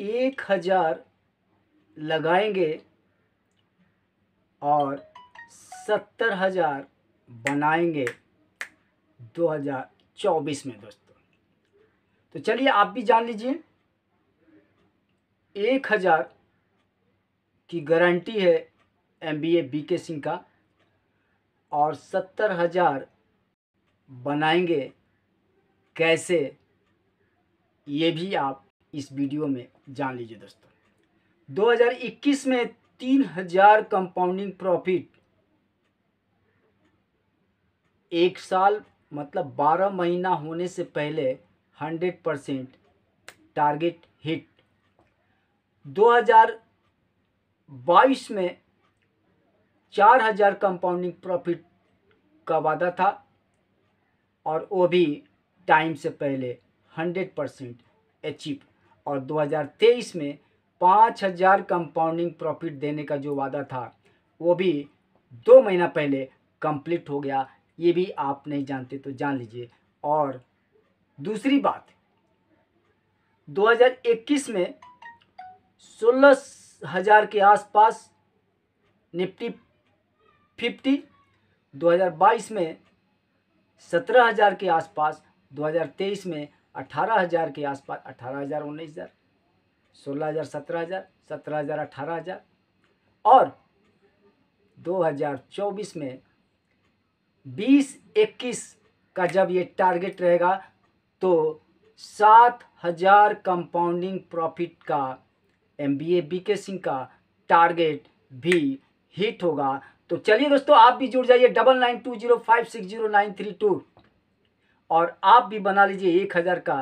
एक हज़ार लगाएंगे और सत्तर हज़ार बनाएंगे 2024 में दोस्तों तो चलिए आप भी जान लीजिए एक हज़ार की गारंटी है M B A B K Singh का और सत्तर हज़ार बनाएंगे कैसे ये भी आप इस वीडियो में जान लीजिए दोस्तों 2021 में 3000 कंपाउंडिंग प्रॉफिट एक साल मतलब 12 महीना होने से पहले 100 परसेंट टारगेट हिट 2022 में 4000 कंपाउंडिंग प्रॉफिट का वादा था और वो भी टाइम से पहले 100 परसेंट अचीव और 2023 में 5000 कंपाउंडिंग प्रॉफिट देने का जो वादा था वो भी दो महीना पहले कंप्लीट हो गया ये भी आप नहीं जानते तो जान लीजिए और दूसरी बात 2021 में सोलह हज़ार के आसपास निफ्टी फिफ्टी 2022 में सत्रह हज़ार के आसपास 2023 में अट्ठारह हज़ार के आसपास अट्ठारह हज़ार उन्नीस हज़ार सोलह हज़ार सत्रह हज़ार सत्रह हज़ार अट्ठारह हज़ार और 2024 में बीस इक्कीस का जब ये टारगेट रहेगा तो सात हज़ार कंपाउंडिंग प्रॉफिट का M B A B K Singh का टारगेट भी हिट होगा तो चलिए दोस्तों आप भी जुड़ जाइए double nine two zero five six zero nine three two और आप भी बना लीजिए एक हज़ार का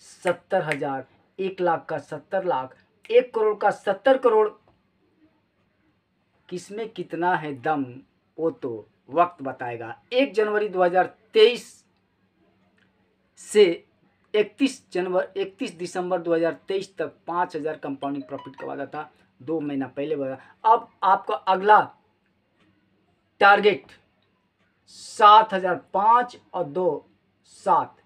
सत्तर हज़ार एक लाख का सत्तर लाख एक करोड़ का सत्तर करोड़ किसमें कितना है दम वो तो वक्त बताएगा एक जनवरी 2023 से 31 जनवरी 31 दिसंबर 2023 तक 5000 कंपाउंडिंग प्रॉफिट का वादा था दो महीना पहले वादा अब आपका अगला टारगेट सात हज़ार पाँच और दो सात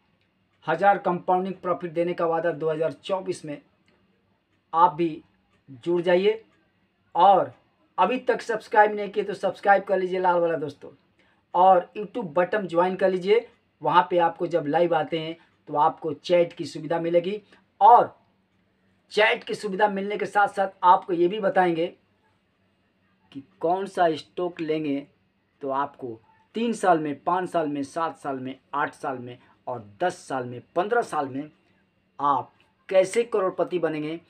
हज़ार कंपाउंडिंग प्रॉफिट देने का वादा 2024 में आप भी जुड़ जाइए और अभी तक सब्सक्राइब नहीं किए तो सब्सक्राइब कर लीजिए लाल वाला दोस्तों और यूट्यूब बटन ज्वाइन कर लीजिए वहाँ पे आपको जब लाइव आते हैं तो आपको चैट की सुविधा मिलेगी और चैट की सुविधा मिलने के साथ साथ आपको ये भी बताएंगे कि कौन सा स्टॉक लेंगे तो आपको तीन साल में पाँच साल में सात साल में आठ साल में और दस साल में पंद्रह साल में आप कैसे करोड़पति बनेंगे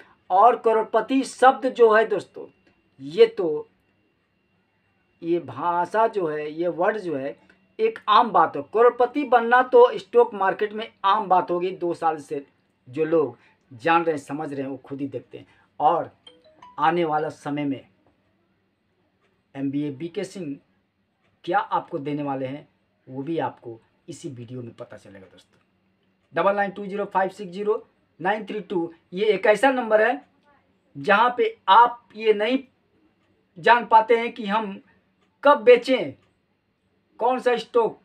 और करोड़पति शब्द जो है दोस्तों ये तो ये भाषा जो है ये वर्ड जो है एक आम बात हो करोड़पति बनना तो स्टॉक मार्केट में आम बात होगी दो साल से जो लोग जान रहे हैं समझ रहे हैं वो खुद ही देखते हैं और आने वाला समय में M B A B K Singh क्या आपको देने वाले हैं वो भी आपको इसी वीडियो में पता चलेगा दोस्तों double nine two zero five six zero nine three two ये एक ऐसा नंबर है जहाँ पे आप ये नहीं जान पाते हैं कि हम कब बेचें कौन सा स्टॉक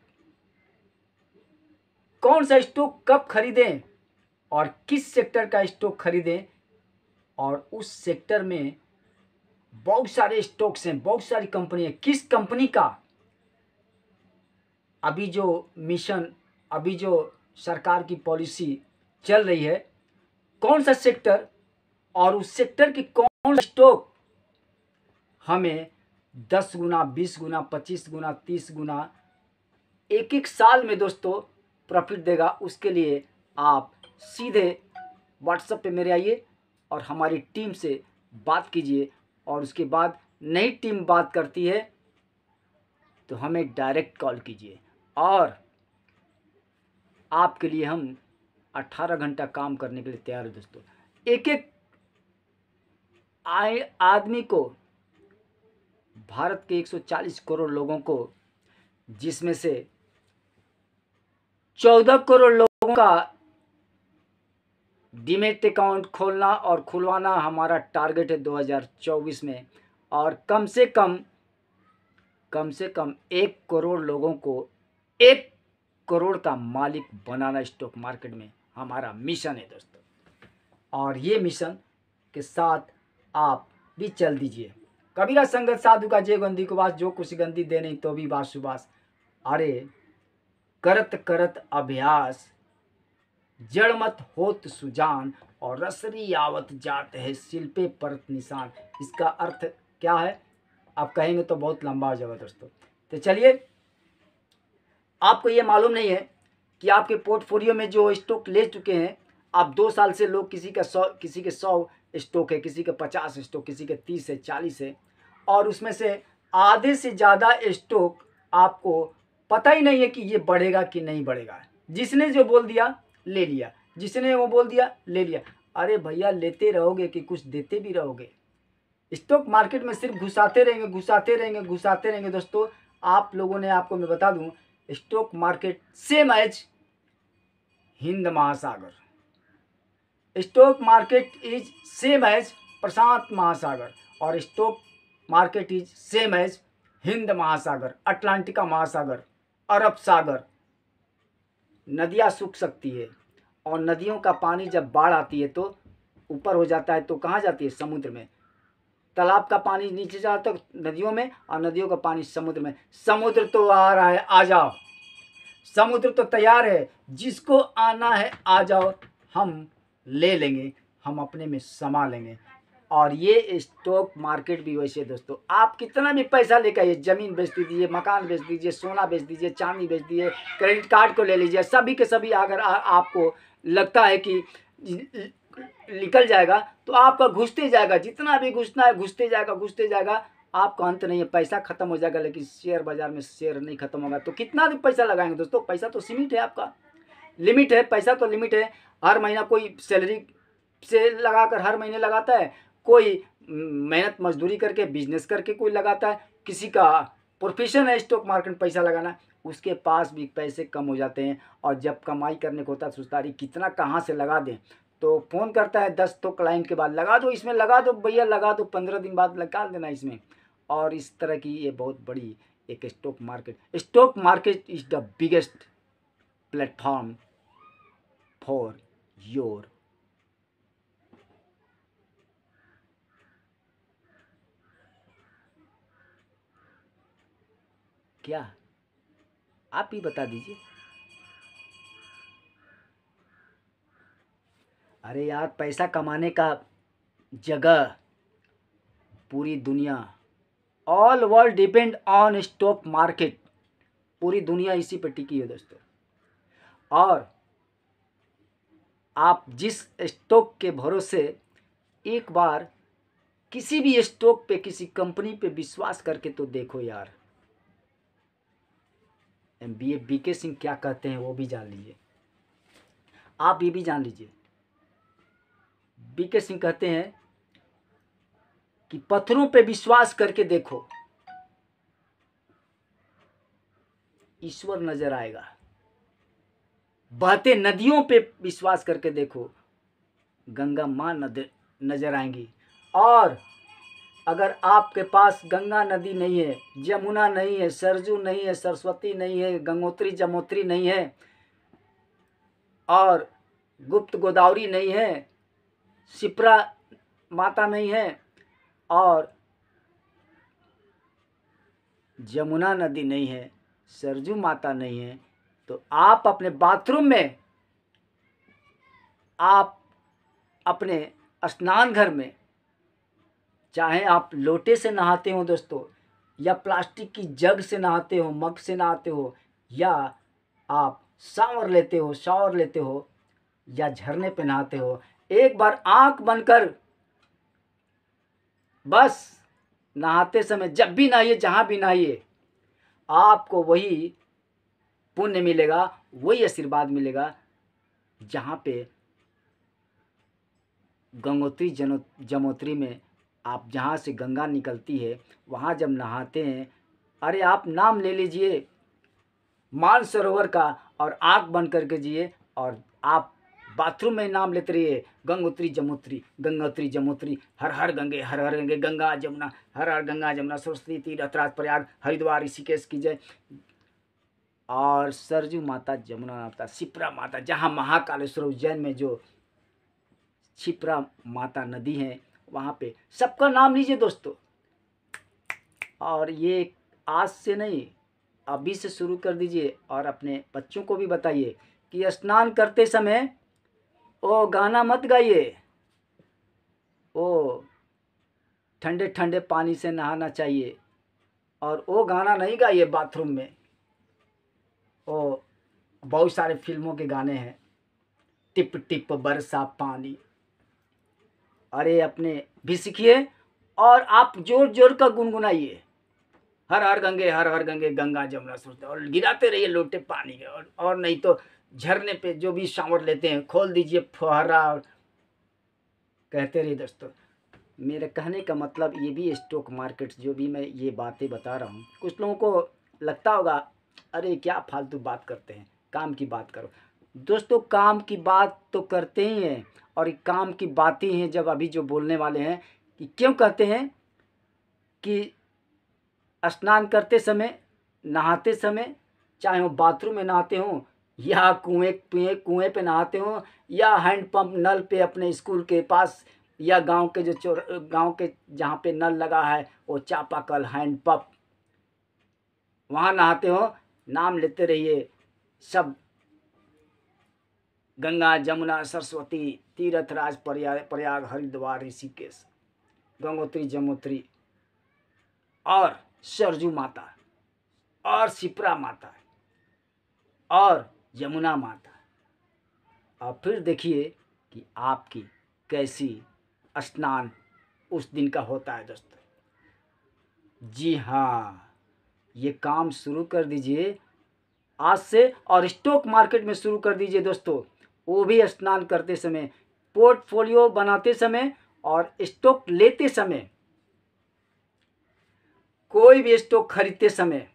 कौन सा स्टॉक कब खरीदें और किस सेक्टर का स्टॉक खरीदें और उस सेक्टर में बहुत सारे स्टॉक्स हैं बहुत सारी कंपनी है किस कंपनी का अभी जो मिशन अभी जो सरकार की पॉलिसी चल रही है कौन सा सेक्टर और उस सेक्टर की कौन स्टॉक हमें दस गुना बीस गुना पच्चीस गुना तीस गुना एक एक साल में दोस्तों प्रॉफिट देगा उसके लिए आप सीधे व्हाट्सएप पे मेरे आइए और हमारी टीम से बात कीजिए और उसके बाद नई टीम बात करती है तो हमें डायरेक्ट कॉल कीजिए और आपके लिए हम 18 घंटा काम करने के लिए तैयार हैं दोस्तों एक एक आए आदमी को भारत के 140 करोड़ लोगों को जिसमें से 14 करोड़ लोगों का डिमेट अकाउंट खोलना और खुलवाना हमारा टारगेट है 2024 में और कम से कम कम से कम एक करोड़ लोगों को एक करोड़ का मालिक बनाना स्टॉक मार्केट में हमारा मिशन है दोस्तों और ये मिशन के साथ आप भी चल दीजिए कबीरा संगत साधु का जय गंदी को बास जो कुछ गंदी दे नहीं तो भी बास सुबास अरे करत करत अभ्यास जड़ मत होत सुजान और रसरी आवत जात है शिल्पे परत निशान इसका अर्थ क्या है आप कहेंगे तो बहुत लंबा हो जाएगा दोस्तों तो चलिए आपको ये मालूम नहीं है कि आपके पोर्टफोलियो में जो स्टॉक ले चुके हैं आप दो साल से लोग किसी का सौ किसी के सौ स्टॉक है किसी के पचास स्टॉक किसी के तीस है चालीस है और उसमें से आधे से ज़्यादा स्टॉक आपको पता ही नहीं है कि ये बढ़ेगा कि नहीं बढ़ेगा जिसने जो बोल दिया ले लिया जिसने वो बोल दिया ले लिया अरे भैया लेते रहोगे कि कुछ देते भी रहोगे स्टॉक मार्केट में सिर्फ घुसाते रहेंगे घुसाते रहेंगे घुसाते रहेंगे दोस्तों आप लोगों ने आपको मैं बता दूं stock market same as Hind महासागर stock market is same as Prashant महासागर और stock market is same as Hind महासागर अटलांटिका महासागर अरब सागर नदियाँ सूख सकती है और नदियों का पानी जब बाढ़ आती है तो ऊपर हो जाता है तो कहाँ जाती है समुद्र में तालाब का पानी नीचे जाता नदियों में और नदियों का पानी समुद्र में समुद्र तो आ रहा है आ जाओ समुद्र तो तैयार है जिसको आना है आ जाओ हम ले लेंगे हम अपने में समा लेंगे और ये स्टॉक मार्केट भी वैसे दोस्तों आप कितना भी पैसा लेकर ये ज़मीन बेच दीजिए मकान बेच दीजिए सोना बेच दीजिए चांदी बेच दीजिए क्रेडिट कार्ड को ले लीजिए सभी के सभी अगर आपको लगता है कि निकल जाएगा तो आपका घुसते जाएगा जितना भी घुसना है घुसते जाएगा घुसते जाएगा आपका अंत नहीं है पैसा खत्म हो जाएगा लेकिन शेयर बाजार में शेयर नहीं खत्म होगा तो कितना भी पैसा लगाएंगे दोस्तों पैसा तो सीमित है आपका लिमिट है पैसा तो लिमिट है हर महीना कोई सैलरी से लगाकर हर महीने लगाता है कोई मेहनत मजदूरी करके बिजनेस करके कोई लगाता है किसी का प्रोफेशन है स्टॉक मार्केट में पैसा लगाना उसके पास भी पैसे कम हो जाते हैं और जब कमाई करने को होता है तो सुस्तारी कितना कहाँ से लगा दें तो फ़ोन करता है दस तो क्लाइंट के बाद लगा दो इसमें लगा दो भैया लगा दो पंद्रह दिन बाद निकाल देना इसमें और इस तरह की ये बहुत बड़ी एक stock market stock market is the biggest platform for your क्या आप ही बता दीजिए अरे यार पैसा कमाने का जगह पूरी दुनिया all world depend on stock market पूरी दुनिया इसी पर टिकी है दोस्तों और आप जिस स्टॉक के भरोसे एक बार किसी भी स्टॉक पे किसी कंपनी पे विश्वास करके तो देखो यार M B A B K Singh क्या कहते हैं वो भी जान लीजिए आप ये भी जान लीजिए बीके सिंह कहते हैं कि पत्थरों पे विश्वास करके देखो ईश्वर नजर आएगा बहते नदियों पे विश्वास करके देखो गंगा माँ नजर आएंगी और अगर आपके पास गंगा नदी नहीं है यमुना नहीं है सरजू नहीं है सरस्वती नहीं है गंगोत्री जमोत्री नहीं है और गुप्त गोदावरी नहीं है शिप्रा माता नहीं है और जमुना नदी नहीं है सरजू माता नहीं है तो आप अपने बाथरूम में आप अपने स्नान घर में चाहे आप लोटे से नहाते हो दोस्तों या प्लास्टिक की जग से नहाते हो मग से नहाते हो या आप शावर लेते हो शावर लेते हो या झरने पे नहाते हो एक बार आंख बंद कर बस नहाते समय जब भी नहाइए जहाँ भी नहाइए आपको वही पुण्य मिलेगा वही आशीर्वाद मिलेगा जहाँ पे गंगोत्री जनो जमोत्री में आप जहाँ से गंगा निकलती है वहाँ जब नहाते हैं अरे आप नाम ले लीजिए मान सरोवर का और आँख बंद करके जिए और आप बाथरूम में नाम लेते रहिए गंगोत्री जमोत्री गंगोत्री जमोत्री हर हर गंगे हर हर गंगे गंगा जमुना हर हर गंगा जमुना सरस्वती अतराज प्रयाग हरिद्वार ऋषिकेश की जय और सरजू माता जमुना माता शिप्रा माता जहाँ महाकालेश्वर उज्जैन में जो शिप्रा माता नदी है वहाँ पे सबका नाम लीजिए दोस्तों और ये आज से नहीं अभी से शुरू कर दीजिए और अपने बच्चों को भी बताइए कि स्नान करते समय ओ गाना मत गाइए ओ ठंडे ठंडे पानी से नहाना चाहिए और वो गाना नहीं गाइए बाथरूम में ओ बहुत सारे फिल्मों के गाने हैं टिप टिप बरसा पानी अरे अपने भी सीखिए और आप जोर जोर का गुनगुनाइए हर हर गंगे हर हर गंगे गंगा जमुना सुरते और गिराते रहिए लोटे पानी और, और नहीं तो झरने पे जो भी शावर लेते हैं खोल दीजिए फुहारा कहते रहे दोस्तों मेरे कहने का मतलब ये भी स्टॉक मार्केट जो भी मैं ये बातें बता रहा हूँ कुछ लोगों को लगता होगा अरे क्या फालतू बात करते हैं काम की बात करो दोस्तों काम की बात तो करते ही हैं और काम की बातें हैं जब अभी जो बोलने वाले हैं कि क्यों कहते हैं कि स्नान करते समय नहाते समय चाहे वो बाथरूम में नहाते हों या कुएं पे कुएं पे नहाते हों या हैंडपम्प नल पे अपने स्कूल के पास या गांव के जो चोर गाँव के जहाँ पे नल लगा है वो चापाकल हैंडपम्प वहाँ नहाते हो नाम लेते रहिए सब गंगा जमुना सरस्वती राज प्रयाग प्रयाग हरिद्वार ऋषिकेश गंगोत्री जमोत्री और सरजू माता और सिपरा माता और यमुना माता और फिर देखिए कि आपकी कैसी स्नान उस दिन का होता है दोस्तों जी हाँ ये काम शुरू कर दीजिए आज से और स्टॉक मार्केट में शुरू कर दीजिए दोस्तों वो भी स्नान करते समय पोर्टफोलियो बनाते समय और स्टॉक लेते समय कोई भी स्टॉक खरीदते समय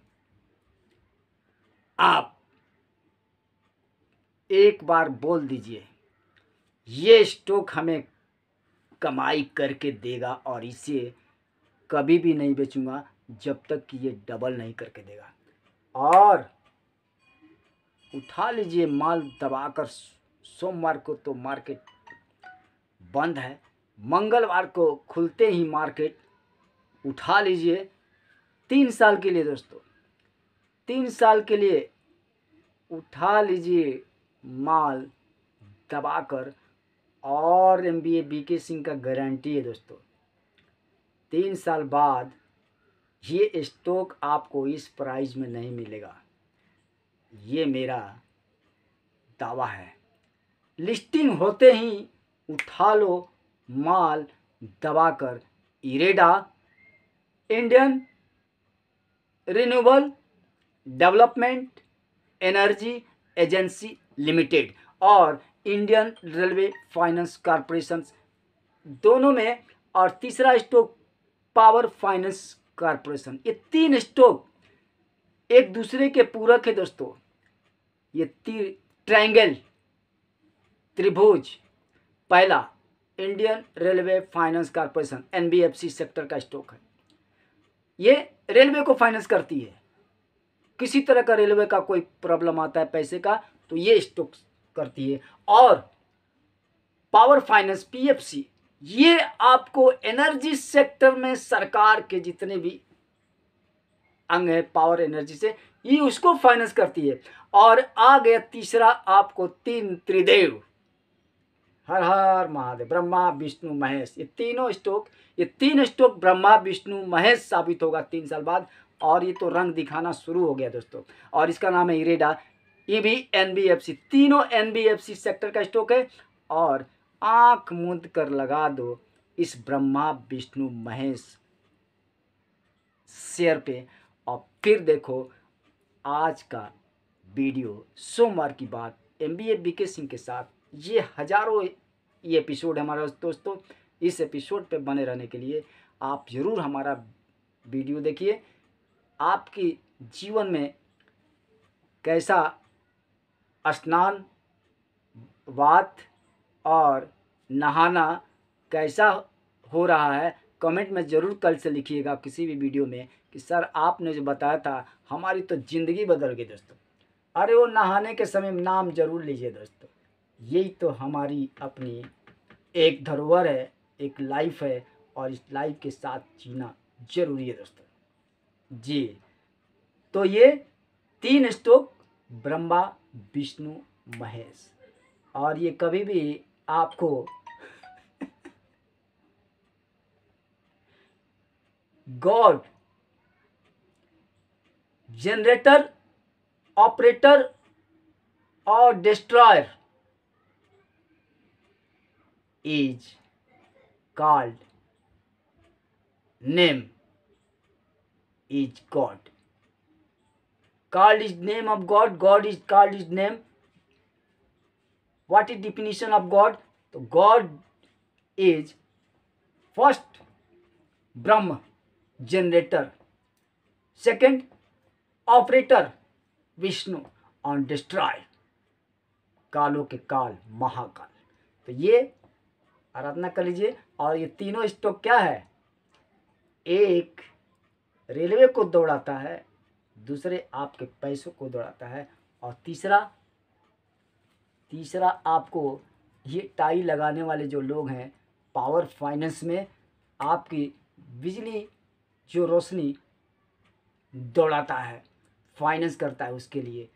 आप एक बार बोल दीजिए ये स्टॉक हमें कमाई करके देगा और इसे कभी भी नहीं बेचूंगा जब तक कि ये डबल नहीं करके देगा और उठा लीजिए माल दबाकर सोमवार को तो मार्केट बंद है मंगलवार को खुलते ही मार्केट उठा लीजिए तीन साल के लिए दोस्तों तीन साल के लिए उठा लीजिए माल दबाकर और M B A B K Singh का गारंटी है दोस्तों तीन साल बाद ये स्टॉक आपको इस प्राइस में नहीं मिलेगा ये मेरा दावा है लिस्टिंग होते ही उठा लो माल दबाकर IREDA Indian renewable development energy agency limited और इंडियन रेलवे फाइनेंस कॉरपोरेशन दोनों में और तीसरा स्टॉक पावर फाइनेंस कॉरपोरेशन ये तीन स्टॉक एक दूसरे के पूरक है दोस्तों ये ती ट्रायंगल त्रिभुज पहला Indian railway finance corporation NBFC sector का स्टॉक है ये रेलवे को फाइनेंस करती है किसी तरह का रेलवे का कोई प्रॉब्लम आता है पैसे का तो ये स्टॉक करती है और पावर फाइनेंस पीएफसी ये आपको एनर्जी सेक्टर में सरकार के जितने भी अंग है पावर एनर्जी से ये उसको फाइनेंस करती है और आ गया तीसरा आपको तीन त्रिदेव हर हर महादेव ब्रह्मा विष्णु महेश ये तीनों स्टॉक ये तीन स्टोक ब्रह्मा विष्णु महेश साबित होगा तीन साल बाद और ये तो रंग दिखाना शुरू हो गया दोस्तों और इसका नाम है इरेडा ये भी एनबीएफसी तीनों एनबीएफसी सेक्टर का स्टॉक है और आंख मूंद कर लगा दो इस ब्रह्मा विष्णु महेश शेयर पे और फिर देखो आज का वीडियो सोमवार की बात M B A B K Singh के साथ ये हजारों ये एपिसोड हमारा दोस्तों इस एपिसोड पे बने रहने के लिए आप ज़रूर हमारा वीडियो देखिए आपकी जीवन में कैसा स्नान बात और नहाना कैसा हो रहा है कमेंट में ज़रूर कल से लिखिएगा किसी भी वीडियो में कि सर आपने जो बताया था हमारी तो ज़िंदगी बदल गई दोस्तों अरे वो नहाने के समय नाम जरूर लीजिए दोस्तों यही तो हमारी अपनी एक धरोहर है एक लाइफ है और इस लाइफ के साथ जीना ज़रूरी है दोस्तों जी तो ये तीन स्टोक ब्रह्मा विष्णु महेश और ये कभी भी आपको गॉड जनरेटर ऑपरेटर और destroyer is called name is god called is name of god god is called is name what is definition of god so god is first brahma generator second operator vishnu on destroy कालों के काल महाकाल तो ये आराधना कर लीजिए और ये तीनों स्टॉक क्या है एक रेलवे को दौड़ाता है दूसरे आपके पैसों को दौड़ाता है और तीसरा तीसरा आपको ये टाई लगाने वाले जो लोग हैं पावर फाइनेंस में आपकी बिजली जो रोशनी दौड़ाता है फाइनेंस करता है उसके लिए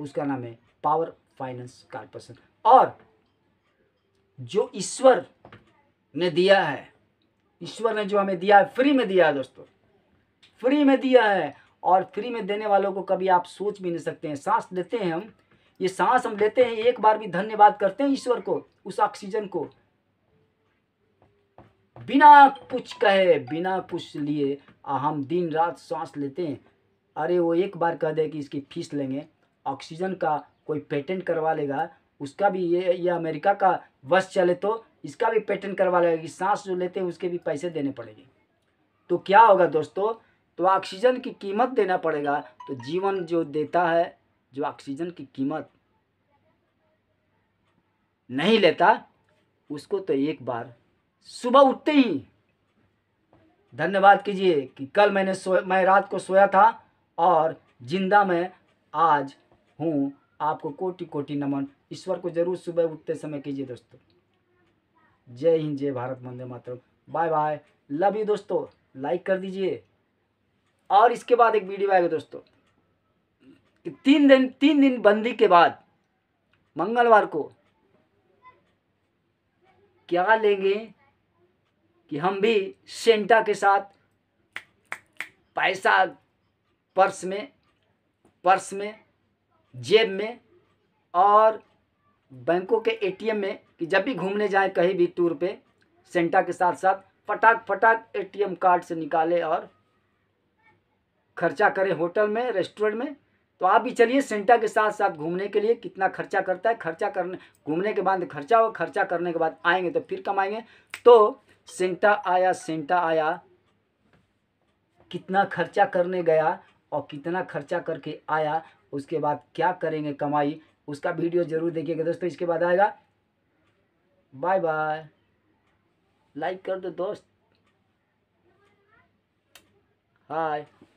उसका नाम है पावर फाइनेंस कॉरपोरेशन और जो ईश्वर ने दिया है ईश्वर ने जो हमें दिया है फ्री में दिया है दोस्तों फ्री में दिया है और फ्री में देने वालों को कभी आप सोच भी नहीं सकते हैं सांस लेते हैं हम ये सांस हम लेते हैं एक बार भी धन्यवाद करते हैं ईश्वर को उस ऑक्सीजन को बिना कुछ कहे बिना कुछ लिए हम दिन रात सांस लेते हैं अरे वो एक बार कह दे कि इसकी फीस लेंगे ऑक्सीजन का कोई पेटेंट करवा लेगा उसका भी ये ये अमेरिका का बस चले तो इसका भी पेटेंट करवा लेगा कि सांस जो लेते हैं उसके भी पैसे देने पड़ेंगे तो क्या होगा दोस्तों तो ऑक्सीजन की कीमत देना पड़ेगा तो जीवन जो देता है जो ऑक्सीजन की कीमत नहीं लेता उसको तो एक बार सुबह उठते ही धन्यवाद कीजिए कि कल मैंने सो मैं रात को सोया था और जिंदा मैं आज हूँ आपको कोटि कोटि नमन ईश्वर को जरूर सुबह उठते समय कीजिए दोस्तों जय हिंद जय भारत मंदिर मातृ बाय बाय लव यू दोस्तों लाइक कर दीजिए और इसके बाद एक वीडियो आएगा दोस्तों कि तीन दिन तीन दिन बंदी के बाद मंगलवार को क्या लेंगे कि हम भी सेंटा के साथ पैसा पर्स में पर्स में जेब में और बैंकों के एटीएम में कि जब भी घूमने जाएं कहीं भी टूर पे सेंटा के साथ साथ फटाक फटाक एटीएम कार्ड से निकाले और खर्चा करें होटल में रेस्टोरेंट में तो आप भी चलिए सेंटा के साथ साथ घूमने के लिए कितना खर्चा करता है खर्चा करने घूमने के बाद खर्चा हो खर्चा करने के बाद आएंगे तो फिर कमाएंगे तो सेंटा आया सेंटा आया कितना खर्चा करने गया और कितना खर्चा करके आया उसके बाद क्या करेंगे कमाई उसका वीडियो जरूर देखिएगा दोस्तों इसके बाद आएगा बाय बाय लाइक कर दो दोस्त हाय